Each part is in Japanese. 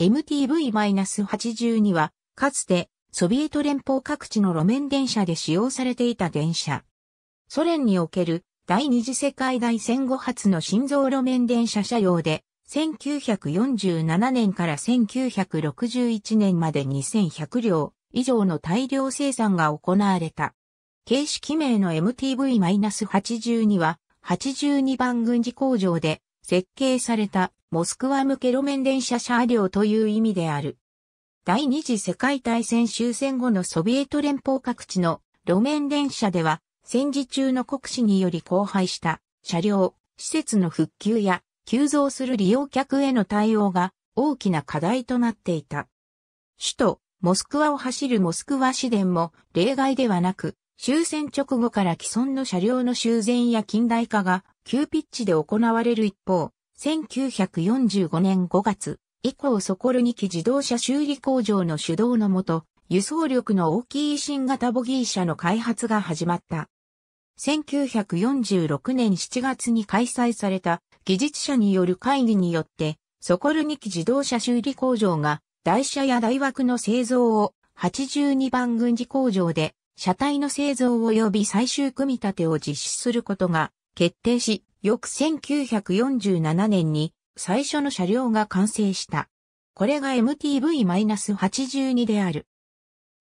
MTV-82 は、かつて、ソビエト連邦各地の路面電車で使用されていた電車。ソ連における第二次世界大戦後初の心臓路面電車車両で、1947年から1961年まで2100両以上の大量生産が行われた。形式名の MTV-82 は82番軍事工場で設計されたモスクワ向け路面電車車両という意味である。第二次世界大戦終戦後のソビエト連邦各地の路面電車では、戦時中の国史により荒廃した車両、施設の復旧や急増する利用客への対応が大きな課題となっていた。首都、モスクワを走るモスクワ市電も例外ではなく、終戦直後から既存の車両の修繕や近代化が急ピッチで行われる一方、1945年5月以降ソコルニキ自動車修理工場の主導のもと、輸送力の大きい新型ボギー車の開発が始まった。1946年7月に開催された技術者による会議によって、ソコルニキ自動車修理工場が台車や台枠の製造を82番軍事工場で車体の製造及び最終組み立てを実施することが決定し、翌1947年に最初の車両が完成した。これが MTV-82 である。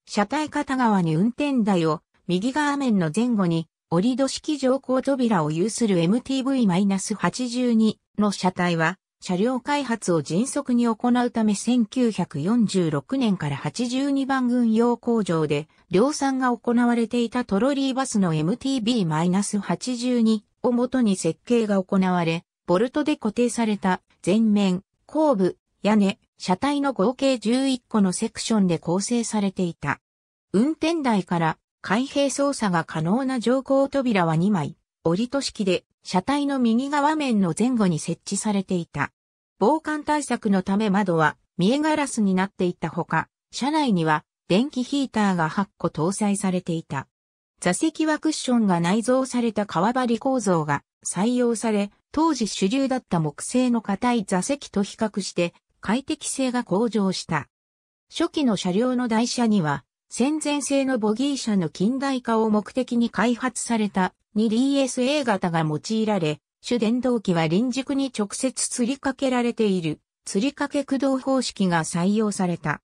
車体片側に運転台を、右側面の前後に、折戸式乗降扉を有する MTV-82 の車体は、車両開発を迅速に行うため1946年から82番軍用工場で量産が行われていたトロリーバスの MTB-82 をもとに設計が行われ、ボルトで固定された前面、後部、屋根、車体の合計11個のセクションで構成されていた。運転台から開閉操作が可能な乗降扉は2枚、折りと式で車体の右側面の前後に設置されていた。防寒対策のため窓は見えガラスになっていたほか、車内には電気ヒーターが8個搭載されていた。座席はクッションが内蔵された革張り構造が採用され、当時主流だった木製の硬い座席と比較して快適性が向上した。初期の車両の台車には、戦前製のボギー車の近代化を目的に開発された 2DSA 型が用いられ、主電動機は輪軸に直接吊りかけられている、吊りかけ駆動方式が採用された。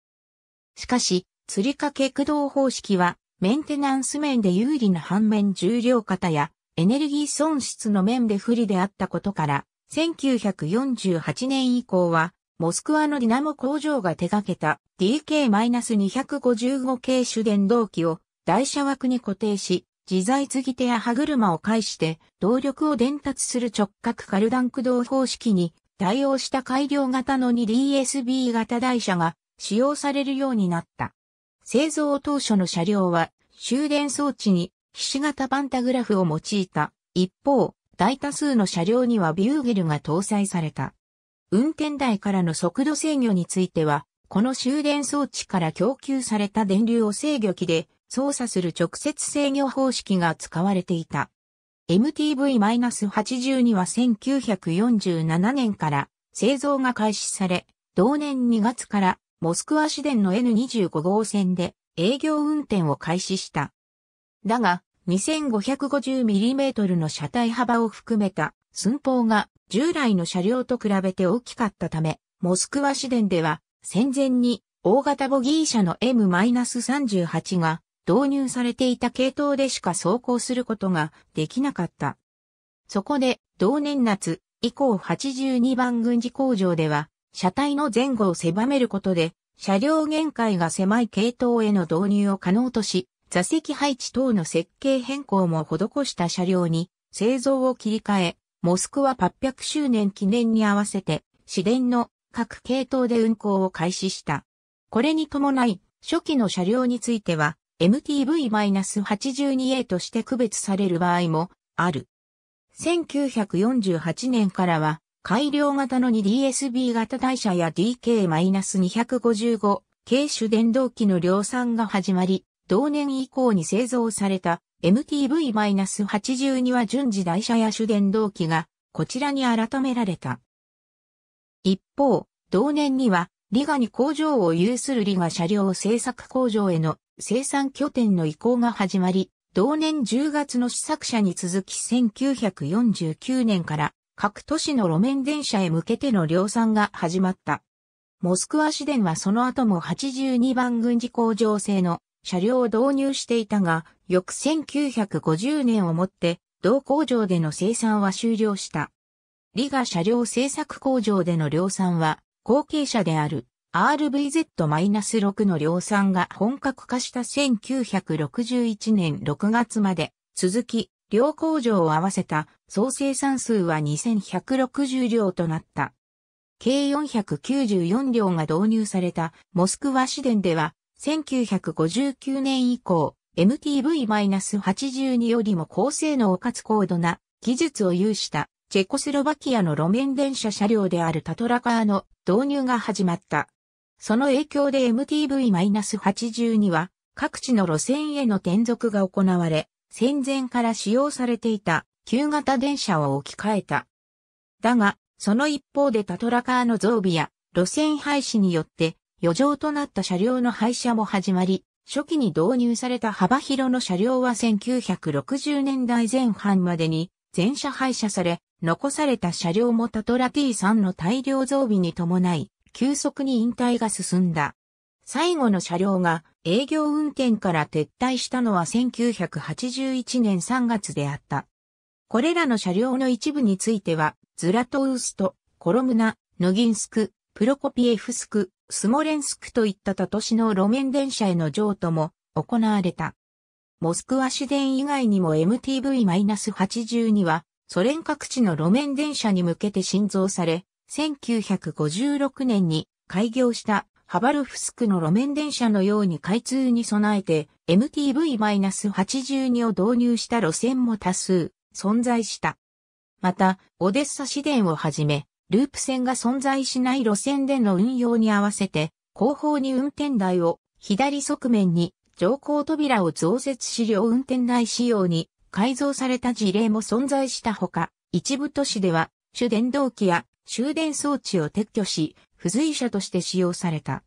しかし、吊りかけ駆動方式はメンテナンス面で有利な反面重量型やエネルギー損失の面で不利であったことから、1948年以降は、モスクワのディナモ工場が手掛けた DK-255 系主電動機を台車枠に固定し、自在継ぎ手や歯車を介して動力を伝達する直角カルダン駆動方式に対応した改良型の 2DSB 型台車が使用されるようになった。製造当初の車両は終電装置にひし形パンタグラフを用いた。一方、大多数の車両にはビューゲルが搭載された。運転台からの速度制御については、この終電装置から供給された電流を制御機で操作する直接制御方式が使われていた。MTV-82 は1947年から製造が開始され、同年2月からモスクワ市電の N25 号線で営業運転を開始した。だが、2550mm の車体幅を含めた寸法が従来の車両と比べて大きかったため、モスクワ市電では戦前に大型ボギー車の M-38 が導入されていた系統でしか走行することができなかった。そこで同年夏以降82番軍事工場では車体の前後を狭めることで、車両限界が狭い系統への導入を可能とし、座席配置等の設計変更も施した車両に製造を切り替え、モスクワ800周年記念に合わせて、市電の各系統で運行を開始した。これに伴い、初期の車両については、MTV-82A として区別される場合もある。1948年からは、改良型の 2DSB 型台車や DK-255 軽主電動機の量産が始まり、同年以降に製造された MTV-82 は順次台車や主電動機がこちらに改められた。一方、同年にはリガに工場を有するリガ車両製作工場への生産拠点の移行が始まり、同年10月の試作車に続き1949年から各都市の路面電車へ向けての量産が始まった。モスクワ市電はその後も82番軍事工場製の車両を導入していたが、翌1950年をもって同工場での生産は終了した。リガ車両製作工場での量産は、後継者である RVZ-6 の量産が本格化した1961年6月まで続き、両工場を合わせた総生産数は2160両となった。計494両が導入されたモスクワ市電では、1959年以降、MTV-82 よりも高性能かつ高度な技術を有したチェコスロバキアの路面電車車両であるタトラカーの導入が始まった。その影響で MTV-82 は各地の路線への転属が行われ、戦前から使用されていた旧型電車を置き換えた。だが、その一方でタトラカーの増備や路線廃止によって余剰となった車両の廃車も始まり、初期に導入された幅広の車両は1960年代前半までに全車廃車され、残された車両もタトラ T3 の大量増備に伴い、急速に引退が進んだ。最後の車両が営業運転から撤退したのは1981年3月であった。これらの車両の一部については、ズラトウースト、コロムナ、ノギンスク、プロコピエフスク、スモレンスクといった他都市の路面電車への譲渡も行われた。モスクワ市電以外にも MTV-82 は、ソ連各地の路面電車に向けて新造され、1956年に開業したハバルフスクの路面電車のように開通に備えて MTV-82 を導入した路線も多数存在した。また、オデッサ市電をはじめ、ループ線が存在しない路線での運用に合わせて、後方に運転台を、左側面に乗降扉を増設し両運転台仕様に改造された事例も存在したほか、一部都市では主電動機や終電装置を撤去し、付随車として使用された。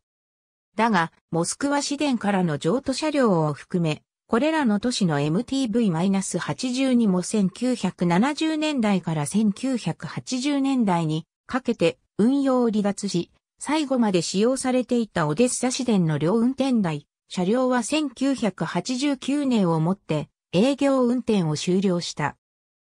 だが、モスクワ市電からの譲渡車両を含め、これらの都市の MTV-82 も1970年代から1980年代にかけて運用を離脱し、最後まで使用されていたオデッサ市電の両運転台、車両は1989年をもって営業運転を終了した。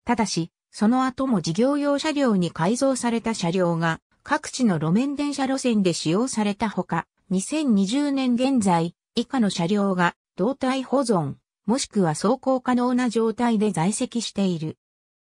ただし、その後も事業用車両に改造された車両が各地の路面電車路線で使用されたほか、2020年現在、以下の車両が胴体保存、もしくは走行可能な状態で在籍している。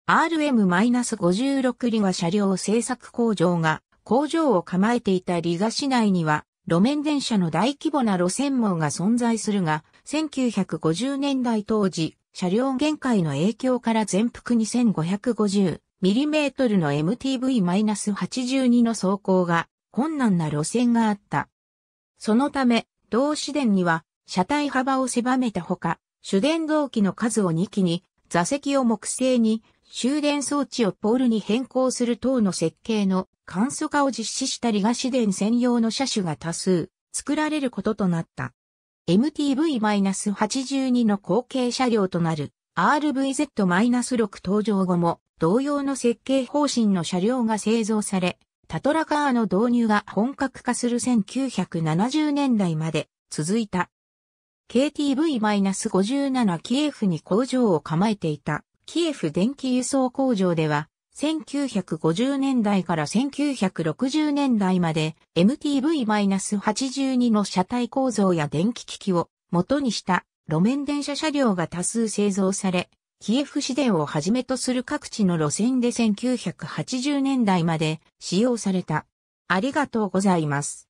RM-56 リガ車両製作工場が工場を構えていたリガ市内には路面電車の大規模な路線網が存在するが、1950年代当時、車両限界の影響から全幅2550、mm の MTV-82 の走行が困難な路線があった。そのため、同市電には車体幅を狭めたほか、主電動機の数を2機に、座席を木製に、終電装置をポールに変更する等の設計の簡素化を実施したりガ市電専用の車種が多数作られることとなった。MTV-82 の後継車両となる RVZ-6 登場後も同様の設計方針の車両が製造され、タトラカーの導入が本格化する1970年代まで続いた。KTV-57 キエフに工場を構えていたキエフ電気輸送工場では1950年代から1960年代まで MTV-82 の車体構造や電気機器を元にした路面電車車両が多数製造され、キエフ市電をはじめとする各地の路線で1980年代まで使用された。ありがとうございます。